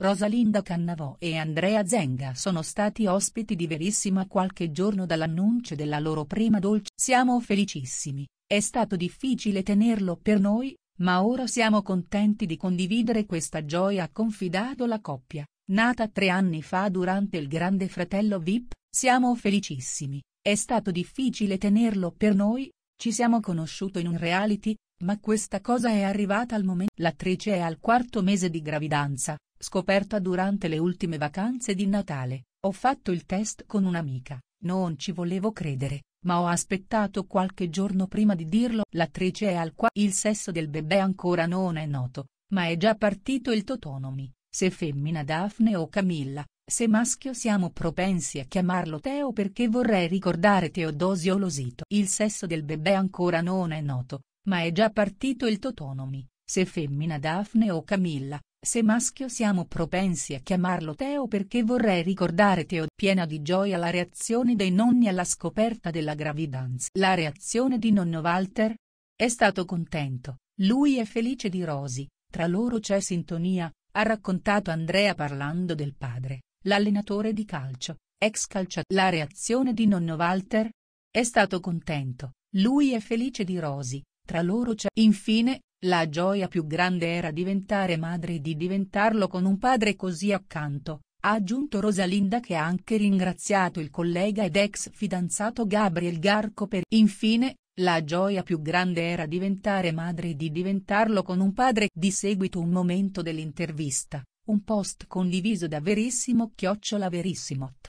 Rosalinda Cannavò e Andrea Zenga sono stati ospiti di Verissima qualche giorno dall'annuncio della loro prima dolce. Siamo felicissimi, è stato difficile tenerlo per noi, ma ora siamo contenti di condividere questa gioia ha confidato la coppia, nata tre anni fa durante il Grande Fratello Vip, siamo felicissimi, è stato difficile tenerlo per noi, ci siamo conosciuto in un reality, ma questa cosa è arrivata al momento. L'attrice è al quarto mese di gravidanza, scoperta durante le ultime vacanze di Natale, ho fatto il test con un'amica, non ci volevo credere, ma ho aspettato qualche giorno prima di dirlo. L'attrice è al qua. Il sesso del bebè ancora non è noto, ma è già partito il totonomi, se femmina Daphne o Camilla, se maschio siamo propensi a chiamarlo Teo perché vorrei ricordare Teodosio Losito. Il sesso del bebè ancora non è noto, ma è già partito il totonomi, se femmina Daphne o Camilla, se maschio siamo propensi a chiamarlo Teo perché vorrei ricordare Teo piena di gioia la reazione dei nonni alla scoperta della gravidanza. La reazione di nonno Walter? È stato contento, lui è felice di Rosi, tra loro c'è sintonia, ha raccontato Andrea parlando del padre, l'allenatore di calcio, ex calciatore. La reazione di nonno Walter? È stato contento, lui è felice di Rosi, tra loro c'è infine, la gioia più grande era diventare madre e di diventarlo con un padre così accanto, ha aggiunto Rosalinda che ha anche ringraziato il collega ed ex fidanzato Gabriel Garco per infine, la gioia più grande era diventare madre e di diventarlo con un padre di seguito un momento dell'intervista, un post condiviso da Verissimo Chiocciola Verissimot.